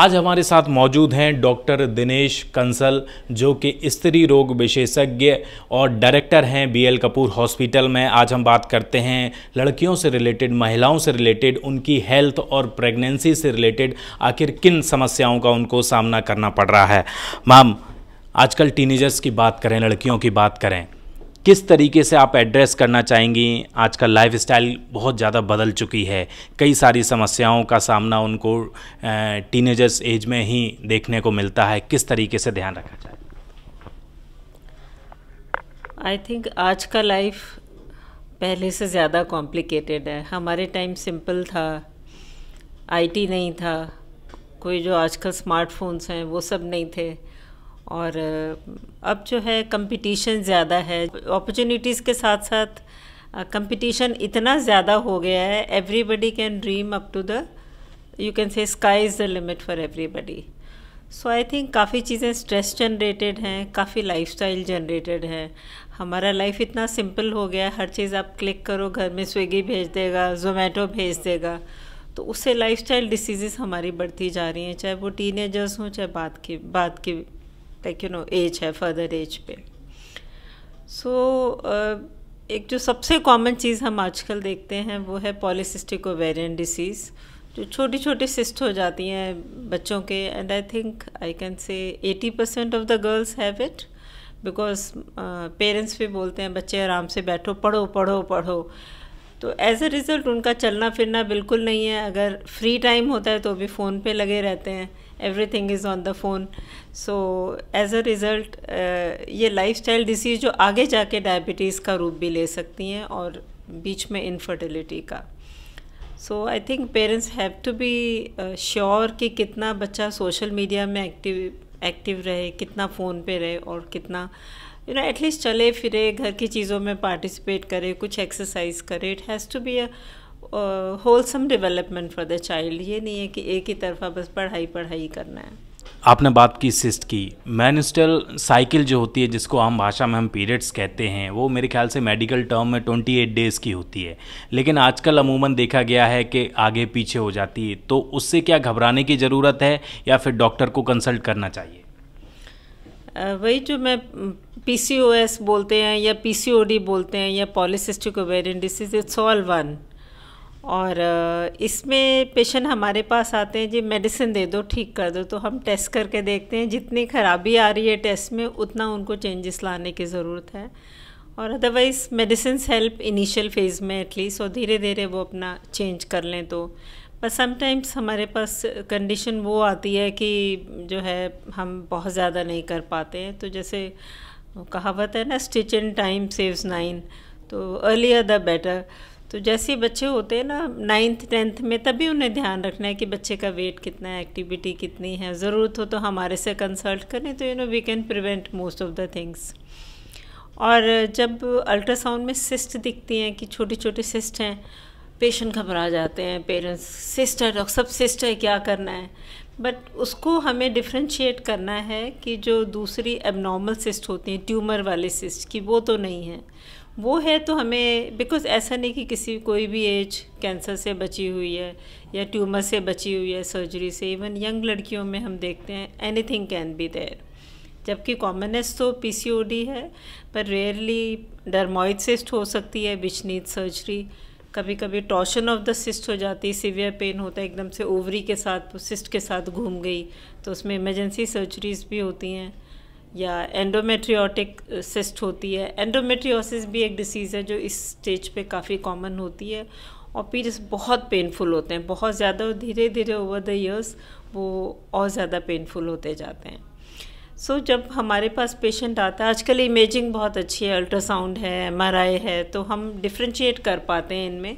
आज हमारे साथ मौजूद हैं डॉक्टर दिनेश कंसल जो कि स्त्री रोग विशेषज्ञ और डायरेक्टर हैं बीएल कपूर हॉस्पिटल में आज हम बात करते हैं लड़कियों से रिलेटेड महिलाओं से रिलेटेड उनकी हेल्थ और प्रेगनेंसी से रिलेटेड आखिर किन समस्याओं का उनको सामना करना पड़ रहा है मैम आजकल टीनेजर्स की बात करें लड़कियों की बात करें किस तरीके से आप एड्रेस करना चाहेंगी आज का लाइफ स्टाइल बहुत ज़्यादा बदल चुकी है कई सारी समस्याओं का सामना उनको टीनेजर्स एज में ही देखने को मिलता है किस तरीके से ध्यान रखा जाए आई थिंक आज का लाइफ पहले से ज़्यादा कॉम्प्लिकेटेड है हमारे टाइम सिंपल था आईटी नहीं था कोई जो आजकल स्मार्टफोन्स हैं वो सब नहीं थे और अब जो है कंपटीशन ज़्यादा है अपॉर्चुनिटीज़ के साथ साथ कंपटीशन इतना ज़्यादा हो गया है everybody can dream up to the you can say sky is the limit for everybody so I think काफ़ी चीज़ें स्ट्रेस जनरेटेड हैं काफ़ी स्टाइल जनरेटेड है हमारा लाइफ इतना सिंपल हो गया है हर चीज़ आप क्लिक करो घर में स्विगी भेज देगा जोमेटो भेज देगा तो उससे लाइफस्टाइल डिसीज़ हमारी बढ़ती जा रही हैं चाहे वो टीनेजर्स हों चाहे बात की बात की लाइक यू नो एज है फर्दर एज पे सो so, uh, एक जो सबसे कॉमन चीज़ हम आजकल देखते हैं वो है पॉलिसिस्टिक ओवेरियन डिसीज़ जो छोटी छोटी सिस्ट हो जाती हैं बच्चों के and I think I can say eighty percent of the girls have it because parents भी बोलते हैं बच्चे आराम से बैठो पढ़ो पढ़ो पढ़ो तो एज अ रिज़ल्ट उनका चलना फिरना बिल्कुल नहीं है अगर फ्री टाइम होता है तो भी फ़ोन पे लगे रहते हैं everything is on the phone so as a result ये लाइफ स्टाइल डिसीज़ जो आगे जाके डायबिटीज़ का रूप भी ले सकती हैं और बीच में इनफर्टिलिटी का so I think parents have to be sure कि कितना बच्चा सोशल मीडिया में एक्टिव एक्टिव रहे कितना फ़ोन पे रहे और कितना यू नो एटलीस्ट चले फिरे घर की चीज़ों में पार्टिसिपेट करे कुछ एक्सरसाइज करे it has to be a wholesome development for the child ये नहीं है कि एक ही तरफा बस पढ़ाई पढ़ाई करना है आपने बात की सिस्ट की मैनस्टल साइकिल जो होती है जिसको आम भाषा में हम पीरियड्स कहते हैं वो मेरे ख्याल से मेडिकल टर्म में 28 डेज़ की होती है लेकिन आजकल अमूमन देखा गया है कि आगे पीछे हो जाती है तो उससे क्या घबराने की ज़रूरत है या फिर डॉक्टर को कंसल्ट करना चाहिए वही जो मैं पी बोलते हैं या पी बोलते हैं या polycystic ovarian disease it's all one और इसमें पेशेंट हमारे पास आते हैं जी मेडिसिन दे दो ठीक कर दो तो हम टेस्ट करके देखते हैं जितनी खराबी आ रही है टेस्ट में उतना उनको चेंजेस लाने की ज़रूरत है और otherwise medicine help initial phase में एटलीस्ट और धीरे धीरे वो अपना चेंज कर लें तो पर समटाइम्स हमारे पास कंडीशन वो आती है कि जो है हम बहुत ज़्यादा नहीं कर पाते हैं तो जैसे कहावत है ना stitch in time saves nine तो अर्लियर द बेटर तो जैसे बच्चे होते हैं ना नाइन्थ टेंथ में तभी उन्हें ध्यान रखना है कि बच्चे का वेट कितना है एक्टिविटी कितनी है ज़रूरत हो तो हमारे से कंसल्ट करें तो you know we can prevent most of the things और जब अल्ट्रासाउंड में सिस्ट दिखती हैं कि छोटे छोटे सिस्ट हैं पेशेंट घबरा जाते हैं पेरेंट्स सिस्ट है डॉक्टर सब सिस्ट है क्या करना है बट उसको हमें डिफ्रेंशिएट करना है कि जो दूसरी एबनॉर्मल सिस्ट होती हैं ट्यूमर वाले सिस्ट की वो तो नहीं है वो है तो हमें बिकॉज ऐसा नहीं कि किसी कोई भी एज कैंसर से बची हुई है या ट्यूमर से बची हुई है सर्जरी से इवन यंग लड़कियों में हम देखते हैं एनीथिंग कैन बी देयर जबकि कॉमनेस्ट तो पीसीओडी है पर रेयरली डरमोइड सिस्ट हो सकती है विच नीड सर्जरी कभी कभी टॉशन ऑफ द सिस्ट हो जाती है सीवियर पेन होता है एकदम से ओवरी के साथ सिस्ट के साथ घूम गई तो उसमें इमरजेंसी सर्जरीज भी होती हैं या एंडोमेट्रियोटिक सिस्ट होती है एंडोमेट्रियोसिस भी एक डिसीज़ है जो इस स्टेज पे काफ़ी कॉमन होती है और पीरियड्स बहुत पेनफुल होते हैं बहुत ज़्यादा और धीरे धीरे ओवर द ईयर्स वो और ज़्यादा पेनफुल होते जाते हैं सो so, जब हमारे पास पेशेंट आता है आजकल इमेजिंग बहुत अच्छी है अल्ट्रासाउंड है एम है तो हम डिफ्रेंशिएट कर पाते हैं इनमें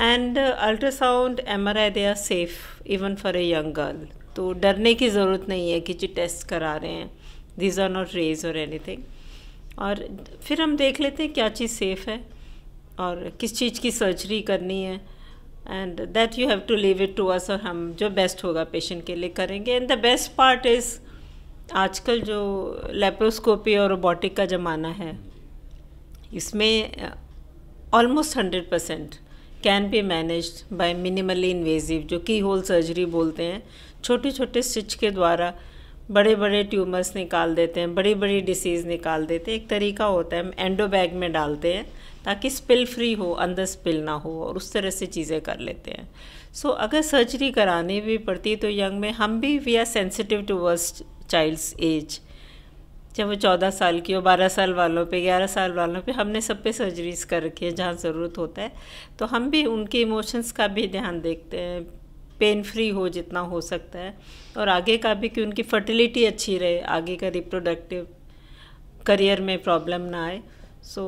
and ultrasound M R I they are safe even for a young girl तो डरने की ज़रूरत नहीं है कि जी टेस्ट करा रहे हैं दीज आर नॉट रेज और एनीथिंग और फिर हम देख लेते हैं क्या चीज़ सेफ़ है और किस चीज़ की सर्जरी करनी है and that you have to leave it to us और हम जो बेस्ट होगा पेशेंट के लिए करेंगे and the best part is आजकल जो लेप्रोस्कोपी और रोबोटिक का ज़माना है इसमें almost hundred percent can be manage by minimally invasive जो की होल सर्जरी बोलते हैं छोटे छोटे स्टिच के द्वारा बड़े बड़े ट्यूमर्स निकाल देते हैं बड़ी बड़ी डिसीज़ निकाल देते हैं एक तरीका होता है हम एंडो बैग में डालते हैं ताकि स्पिल फ्री हो अंदर स्पिल ना हो और उस तरह से चीज़ें कर लेते हैं सो so, अगर सर्जरी करानी भी पड़ती तो यंग में हम भी we are sensitive towards child's age चाहे वो चौदह साल की हो बारह साल वालों पे ग्यारह साल वालों पे हमने सब पे सर्जरीज कर रखी है जहाँ ज़रूरत होता है तो हम भी उनके इमोशंस का भी ध्यान देखते हैं पेन फ्री हो जितना हो सकता है और आगे का भी कि उनकी फर्टिलिटी अच्छी रहे आगे का रिप्रोडक्टिव करियर में प्रॉब्लम ना आए सो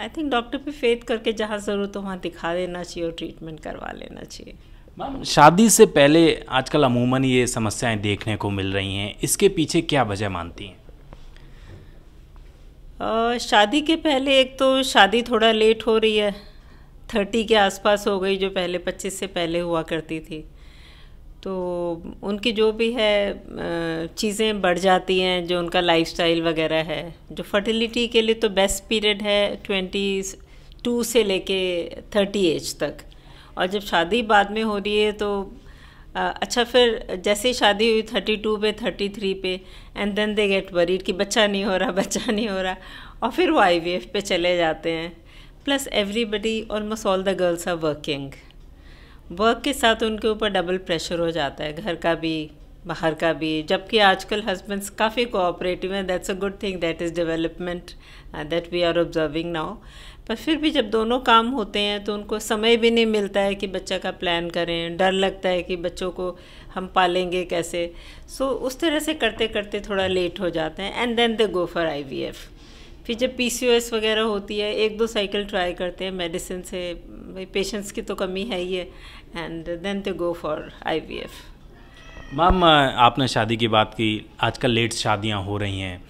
आई थिंक डॉक्टर पे फेथ करके जहाँ ज़रूरत हो वहाँ दिखा देना चाहिए और ट्रीटमेंट करवा लेना चाहिए मैम शादी से पहले आजकल अमूमन ये समस्याएं देखने को मिल रही हैं इसके पीछे क्या वजह मानती हैं शादी के पहले एक तो शादी थोड़ा लेट हो रही है थर्टी के आसपास हो गई जो पहले पच्चीस से पहले हुआ करती थी तो उनकी जो भी है चीज़ें बढ़ जाती हैं जो उनका लाइफस्टाइल वगैरह है जो फर्टिलिटी के लिए तो बेस्ट पीरियड है ट्वेंटी टू से लेके थर्टी एज तक और जब शादी बाद में हो रही है तो अच्छा फिर जैसे ही शादी हुई थर्टी टू पे थर्टी थ्री पे and then they get worried कि बच्चा नहीं हो रहा बच्चा नहीं हो रहा और फिर वो आई पे चले जाते हैं plus everybody almost all the girls are working work के साथ उनके ऊपर डबल प्रेशर हो जाता है घर का भी बाहर का भी जबकि आजकल हस्बैंड्स काफ़ी कोऑपरेटिव हैं that's a good thing that is development that we are observing now पर फिर भी जब दोनों काम होते हैं तो उनको समय भी नहीं मिलता है कि बच्चा का प्लान करें डर लगता है कि बच्चों को हम पालेंगे कैसे सो so, उस तरह से करते करते थोड़ा लेट हो जाते हैं and then they go for I फिर जब पी वगैरह होती है एक दो साइकिल ट्राई करते हैं मेडिसिन से भाई पेशेंट्स की तो कमी है ही है and go for I V F ma'am आपने शादी की बात की आजकल लेट शादियां हो रही हैं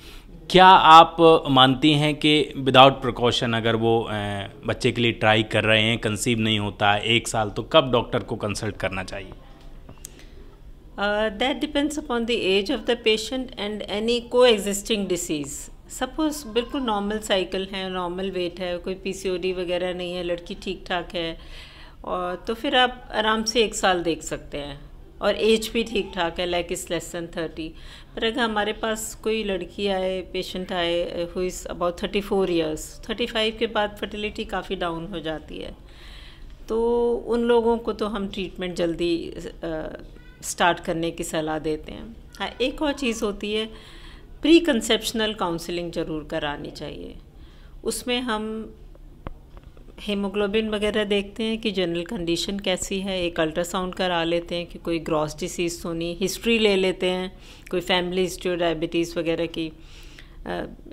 क्या आप मानती हैं कि विदाउट प्रिकॉशन अगर वो uh, बच्चे के लिए ट्राई कर रहे हैं कंसीव नहीं होता है एक साल तो कब डॉक्टर को कंसल्ट करना चाहिए that depends upon the age of the patient and any coexisting disease suppose बिल्कुल नॉर्मल साइकिल है नॉर्मल वेट है कोई पीसीओडी वगैरह नहीं है लड़की ठीक ठाक है और तो फिर आप आराम से एक साल देख सकते हैं और एज भी ठीक ठाक है लाइक इस लेस दैन थर्टी पर अगर हमारे पास कोई लड़की आए पेशेंट आए who is about thirty four years thirty five के बाद फर्टिलिटी काफ़ी डाउन हो जाती है तो उन लोगों को तो हम ट्रीटमेंट जल्दी स्टार्ट करने की सलाह देते हैं हाँ एक और चीज़ होती है प्री कंसेप्शनल काउंसलिंग ज़रूर करानी चाहिए उसमें हम हीमोग्लोबिन वगैरह देखते हैं कि जनरल कंडीशन कैसी है एक अल्ट्रासाउंड करा लेते हैं कि कोई ग्रॉस डिसीज़ तो नहीं हिस्ट्री ले लेते हैं कोई फैमिली हिस्ट्री डायबिटीज़ वगैरह की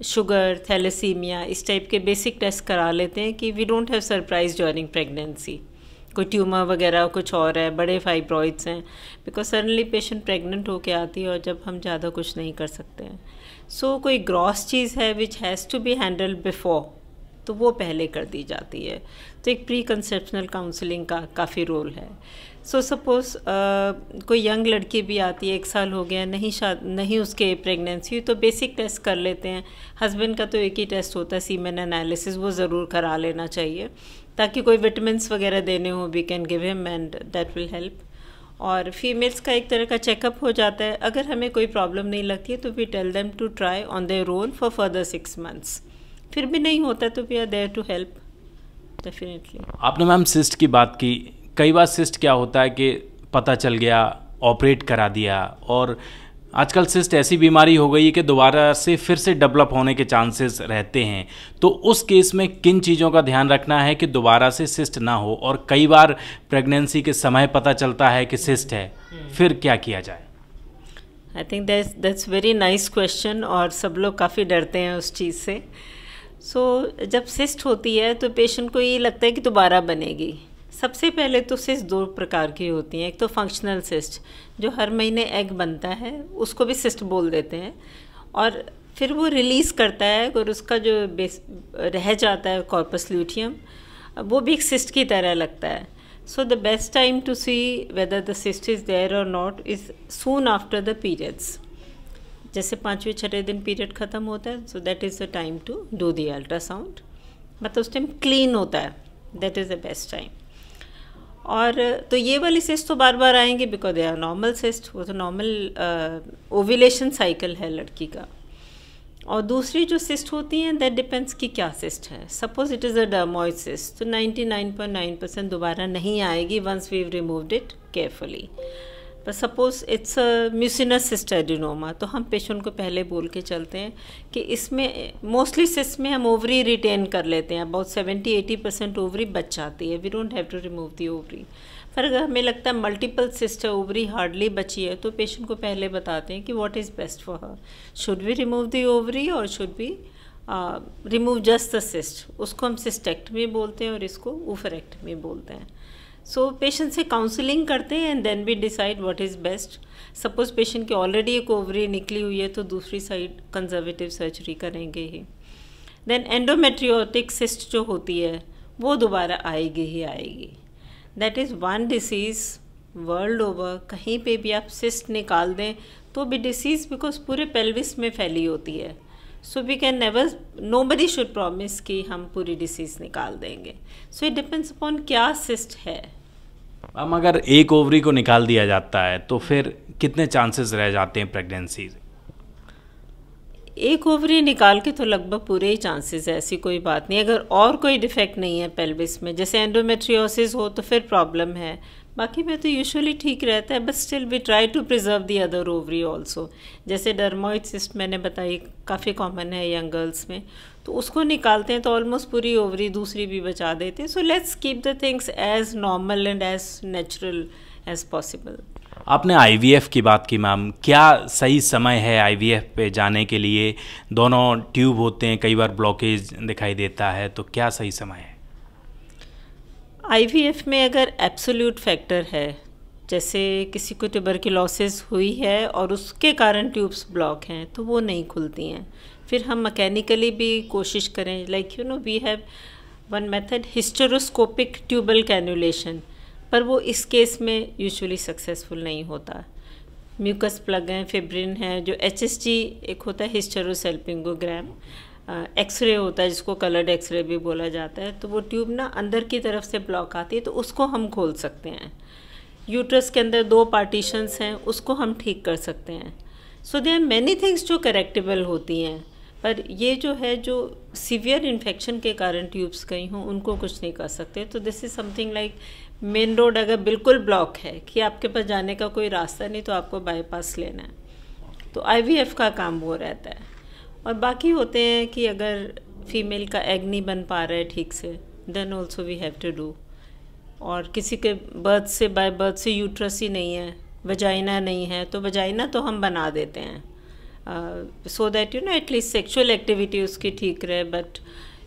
शुगर थैलेसीमिया इस टाइप के बेसिक टेस्ट करा लेते हैं कि we don't have surprise during pregnancy कोई ट्यूमर वगैरह कुछ और है बड़े फाइब्रॉइड्स हैं बिकॉज सडनली पेशेंट प्रेग्नेंट होके आती है और जब हम ज़्यादा कुछ नहीं कर सकते हैं सो so, कोई ग्रॉस चीज़ है which has to be handle before तो वो पहले कर दी जाती है तो एक प्री कंसेप्शनल काउंसलिंग का काफ़ी रोल है सो सपोज़ कोई यंग लड़की भी आती है एक साल हो गया नहीं शाद नहीं उसके प्रेगनेंसी तो बेसिक टेस्ट कर लेते हैं हस्बैंड का तो एक ही टेस्ट होता है सीमेन एनालिसिस वो ज़रूर करा लेना चाहिए ताकि कोई विटामिन वगैरह देने हो we can give him and that will help और फीमेल्स का एक तरह का चेकअप हो जाता है अगर हमें कोई प्रॉब्लम नहीं लगती है तो we tell them to try on their own for further six months फिर भी नहीं होता तो we are there to help definitely ma'am मैम सिस्ट की बात की कई बार सिस्ट क्या होता है कि पता चल गया ऑपरेट करा दिया और आजकल सिस्ट ऐसी बीमारी हो गई है कि दोबारा से फिर से डेवलप होने के चांसेस रहते हैं तो उस केस में किन चीज़ों का ध्यान रखना है कि दोबारा से सिस्ट ना हो और कई बार प्रेगनेंसी के समय पता चलता है कि सिस्ट है hmm. फिर क्या किया जाए I think that's that's very nice question और सब लोग काफ़ी डरते हैं उस चीज़ से सो so, जब सिस्ट होती है तो पेशेंट को ये लगता है कि दोबारा बनेगी सबसे पहले तो सिस्ट दो प्रकार की होती हैं एक तो फंक्शनल सिस्ट जो हर महीने एग बनता है उसको भी सिस्ट बोल देते हैं और फिर वो रिलीज़ करता है और उसका जो बेस रह जाता है कॉर्पस ल्यूटियम वो भी एक सिस्ट की तरह लगता है so the best time to see whether the cyst is there और not is soon after the periods जैसे पाँचवें छठे दिन पीरियड ख़त्म होता है so that is the time to do the ultrasound मतलब उस टाइम क्लीन होता है that is the best time और तो ये वाली सेस्ट तो बार बार आएंगे because they are normal cyst वो तो नॉर्मल ओविलेशन साइकिल है लड़की का और दूसरी जो सिस्ट होती हैं दैट डिपेंड्स कि क्या सिस्ट है suppose it is a dermoid cyst तो 99.9 परसेंट दोबारा नहीं आएगी once we removed it carefully पर suppose it's a mucinous cystadenoma तो हम पेशेंट को पहले बोल के चलते हैं कि इसमें मोस्टली सिस में हम ओवरी रिटेन कर लेते हैं about seventy eighty percent ovary बच जाती है we don't have to remove the ovary पर अगर हमें लगता है मल्टीपल सिस्ट ओवरी हार्डली बची है तो पेशेंट को पहले बताते हैं कि what is best for her should be remove the ovary और should be remove just the cyst उसको हम में बोलते हैं और इसको में बोलते हैं सो पेशेंट से काउंसलिंग करते हैं and then we decide what is best suppose patient की ऑलरेडी एक ओवरी निकली हुई है तो दूसरी साइड कंजर्वेटिव सर्जरी करेंगे ही देन एंडोमेट्रियोटिक सिस्ट जो होती है वो दोबारा आएगी ही आएगी that is one disease world over कहीं पे भी आप सिस्ट निकाल दें तो भी डिसीज़ बिकॉज पूरे पेल्विस में फैली होती है so we can never nobody should promise कि हम पूरी डिसीज़ निकाल देंगे सो इट डिपेंड्स अपॉन क्या सिस्ट है अब अगर एक ओवरी को निकाल दिया जाता है तो फिर कितने चांसेस रह जाते हैं प्रेगनेंसी एक ओवरी निकाल के तो लगभग पूरे ही चांसेस है ऐसी कोई बात नहीं अगर और कोई डिफेक्ट नहीं है पेल्विस में जैसे एंडोमेट्रियोसिस हो तो फिर प्रॉब्लम है बाकी में तो यूजुअली ठीक रहता है but still we try to preserve the other ovary also जैसे डरमोइड सिस्ट मैंने बताई काफ़ी कॉमन है यंग गर्ल्स में तो उसको निकालते हैं तो ऑलमोस्ट पूरी ओवरी दूसरी भी बचा देते हैं so let's keep the things as normal and as natural as possible आपने आई की बात की मैम क्या सही समय है आई पे जाने के लिए दोनों ट्यूब होते हैं कई बार ब्लॉकेज दिखाई देता है तो क्या सही समय है आई में अगर एब्सोल्यूट फैक्टर है जैसे किसी को ट्यूबरकुलोसिस हुई है और उसके कारण ट्यूब्स ब्लॉक हैं तो वो नहीं खुलती हैं फिर हम मैकेनिकली भी कोशिश करें like you know we have one method hysteroscopic tubal cannulation पर वो इस केस में यूजुअली सक्सेसफुल नहीं होता म्यूकस प्लग हैं फेब्रिन है जो एच एक होता है हिस्टरोसेल्पिंगोग्राम एक्सरे होता है जिसको कलर्ड एक्सरे भी बोला जाता है तो वो ट्यूब ना अंदर की तरफ से ब्लॉक आती है तो उसको हम खोल सकते हैं यूट्रस के अंदर दो पार्टीशंस हैं उसको हम ठीक कर सकते हैं so there are many things जो करेक्टेबल होती हैं पर ये जो है जो सीवियर इन्फेक्शन के कारण ट्यूब्स गई हों उनको कुछ नहीं कर सकते तो this is something like main road अगर बिल्कुल ब्लॉक है कि आपके पास जाने का कोई रास्ता नहीं तो आपको बाईपास लेना है तो आईवीएफ का काम वो रहता है और बाकी होते हैं कि अगर फीमेल का एग नहीं बन पा रहा है ठीक से then also we have to do और किसी के बर्थ से बाय बर्थ से यूट्रस ही नहीं है वजाइना नहीं है तो वजाइना तो हम बना देते हैं so that you know at least sexual activity उसकी ठीक रहे बट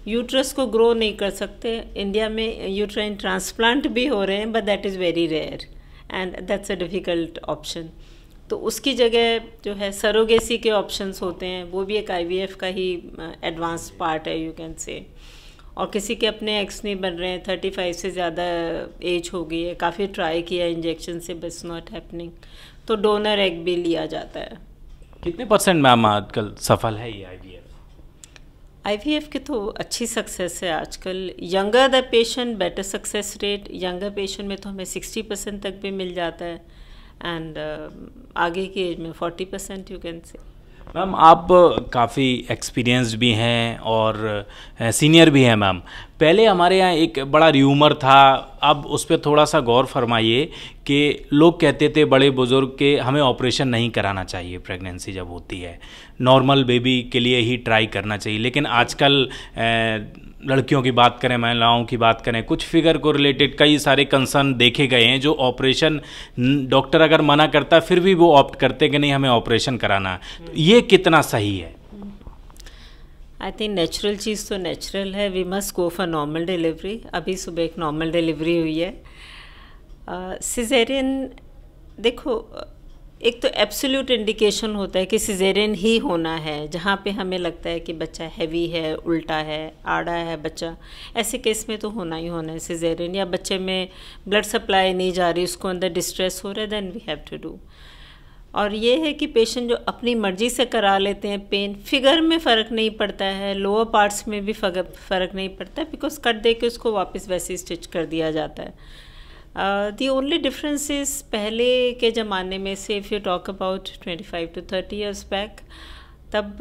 यूट्रस को ग्रो नहीं कर सकते इंडिया में यूट्राइन ट्रांसप्लांट भी हो रहे हैं but that is very rare and that's a difficult option तो उसकी जगह जो है सरोगेसी के ऑप्शंस होते हैं वो भी एक आईवीएफ का ही एडवांस uh, पार्ट है यू कैन से और किसी के अपने एक्स नहीं बन रहे हैं थर्टी फाइव से ज़्यादा एज हो गई है काफ़ी ट्राई किया इंजेक्शन से बस नॉट हैपनिंग तो डोनर एग भी लिया जाता है कितने परसेंट मैम आजकल सफल है ये आई आईवीएफ की तो अच्छी सक्सेस है आजकल younger the patient better success rate younger patient में तो हमें सिक्सटी परसेंट तक भी मिल जाता है एंड uh, आगे की एज में forty percent you can say ma'am आप काफ़ी एक्सपीरियंस्ड भी हैं और सीनियर भी हैं मैम पहले हमारे यहाँ एक बड़ा र्यूमर था अब उस पर थोड़ा सा गौर फरमाइए कि लोग कहते थे बड़े बुज़ुर्ग के हमें ऑपरेशन नहीं कराना चाहिए प्रेगनेंसी जब होती है नॉर्मल बेबी के लिए ही ट्राई करना चाहिए लेकिन आजकल लड़कियों की बात करें महिलाओं की बात करें कुछ फिगर को रिलेटेड कई सारे कंसर्न देखे गए हैं जो ऑपरेशन डॉक्टर अगर मना करता फिर भी वो ऑप्ट करते कि नहीं हमें ऑपरेशन कराना है तो ये कितना सही है आई थिंक नेचुरल चीज़ तो नेचुरल है we must go for normal delivery अभी सुबह एक नॉर्मल डिलीवरी हुई है सिजेरियन uh, देखो एक तो एब्सोल्यूट इंडिकेशन होता है कि सिजेरियन ही होना है जहाँ पे हमें लगता है कि बच्चा हैवी है उल्टा है आड़ा है बच्चा ऐसे केस में तो होना ही होना है सिजेरियन या बच्चे में ब्लड सप्लाई नहीं जा रही उसको अंदर डिस्ट्रेस हो रहा है then we have to do और ये है कि पेशेंट जो अपनी मर्ज़ी से करा लेते हैं पेन फिगर में फ़र्क नहीं पड़ता है लोअर पार्ट्स में भी फ़र्क नहीं पड़ता बिकॉज कट दे के उसको वापस वैसे स्टिच कर दिया जाता है दी ओनली डिफरेंस इज़ पहले के ज़माने में से if you talk about twenty five to thirty years back तब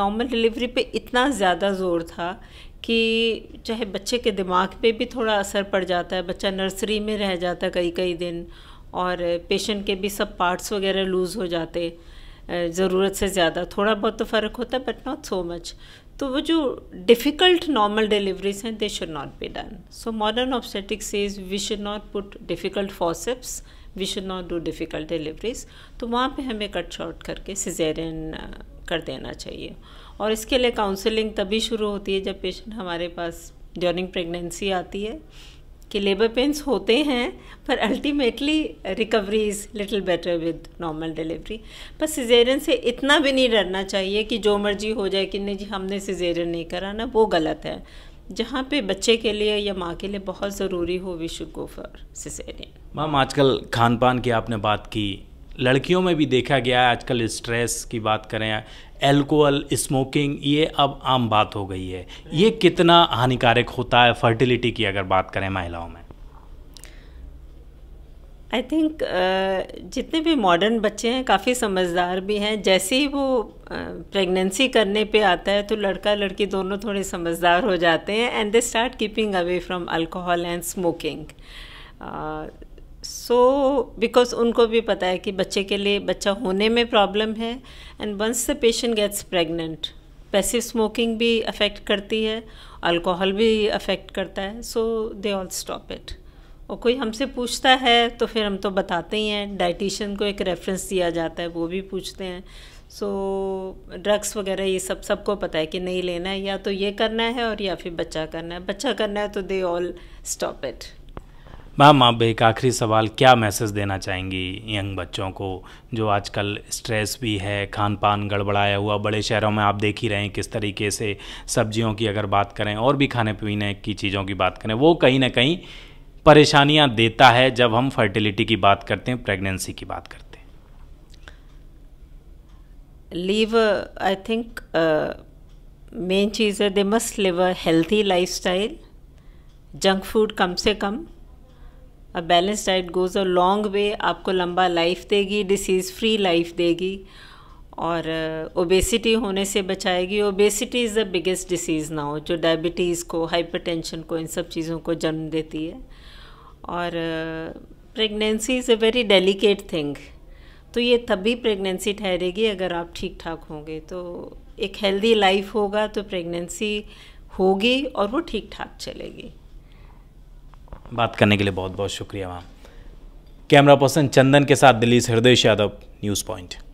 नॉर्मल डिलीवरी पे इतना ज़्यादा ज़ोर था कि चाहे बच्चे के दिमाग पे भी थोड़ा असर पड़ जाता है बच्चा नर्सरी में रह जाता कई कई दिन और पेशेंट के भी सब पार्ट्स वगैरह लूज़ हो जाते ज़रूरत से ज़्यादा थोड़ा बहुत तो फ़र्क होता है बट नॉट सो मच तो वो जो डिफ़िकल्ट नॉर्मल डिलीवरीज हैं they should not be done so modern obstetrics is we should not put difficult forceps we should not do difficult deliveries तो वहाँ पे हमें कट शॉर्ट करके सिजेरियन uh, कर देना चाहिए और इसके लिए काउंसलिंग तभी शुरू होती है जब पेशेंट हमारे पास ड्यूरिंग प्रेगनेंसी आती है कि लेबर पेंस होते हैं पर ultimately recovery is little better with normal delivery पर सिजेरियन से इतना भी नहीं डरना चाहिए कि जो मर्जी हो जाए कि नहीं जी हमने सिजेरियन नहीं करा ना वो गलत है जहाँ पे बच्चे के लिए या माँ के लिए बहुत ज़रूरी हो we should go for caesarean ma'am आजकल खान पान की आपने बात की लड़कियों में भी देखा गया है आजकल स्ट्रेस की बात करें एल्कोहल स्मोकिंग ये अब आम बात हो गई है ये कितना हानिकारक होता है फर्टिलिटी की अगर बात करें महिलाओं में आई थिंक uh, जितने भी मॉडर्न बच्चे हैं काफ़ी समझदार भी हैं जैसे ही वो प्रेगनेंसी uh, करने पे आता है तो लड़का लड़की दोनों थोड़े समझदार हो जाते हैं and they start keeping away from alcohol and smoking so so, because उनको भी पता है कि बच्चे के लिए बच्चा होने में प्रॉब्लम है and once the patient gets pregnant passive smoking भी अफेक्ट करती है अल्कोहल भी अफेक्ट करता है so they all stop it और कोई हमसे पूछता है तो फिर हम तो बताते ही हैं डाइटिशियन को एक रेफरेंस दिया जाता है वो भी पूछते हैं सो so, ड्रग्स वगैरह ये सब सबको पता है कि नहीं लेना है या तो ये करना है और या फिर बच्चा करना है बच्चा करना है तो they all stop it ma'am आप एक आखिरी सवाल क्या मैसेज देना चाहेंगी यंग बच्चों को जो आजकल स्ट्रेस भी है खान पान गड़बड़ाया हुआ बड़े शहरों में आप देख ही रहे हैं किस तरीके से सब्जियों की अगर बात करें और भी खाने पीने की चीज़ों की बात करें वो कहीं ना कहीं परेशानियां देता है जब हम फर्टिलिटी की बात करते हैं प्रेगनेंसी की बात करते हैं लीव आई थिंक मेन चीज़ है they must live a healthy lifestyle junk food कम से कम a balance diet goes a long way आपको लंबा लाइफ देगी डिसीज़ फ्री लाइफ देगी और ओबेसिटी uh, होने से बचाएगी obesity is the biggest disease ना हो जो डायबिटीज़ को हाइपरटेंशन को इन सब चीज़ों को जन्म देती है और pregnancy is a very delicate thing तो ये तभी प्रेगनेंसी ठहरेगी अगर आप ठीक ठाक होंगे तो एक हेल्दी लाइफ होगा तो प्रेगनेंसी होगी और वो ठीक ठाक चलेगी बात करने के लिए बहुत बहुत शुक्रिया मैम कैमरा पर्सन चंदन के साथ दिल्ली से हृदय यादव न्यूज़ पॉइंट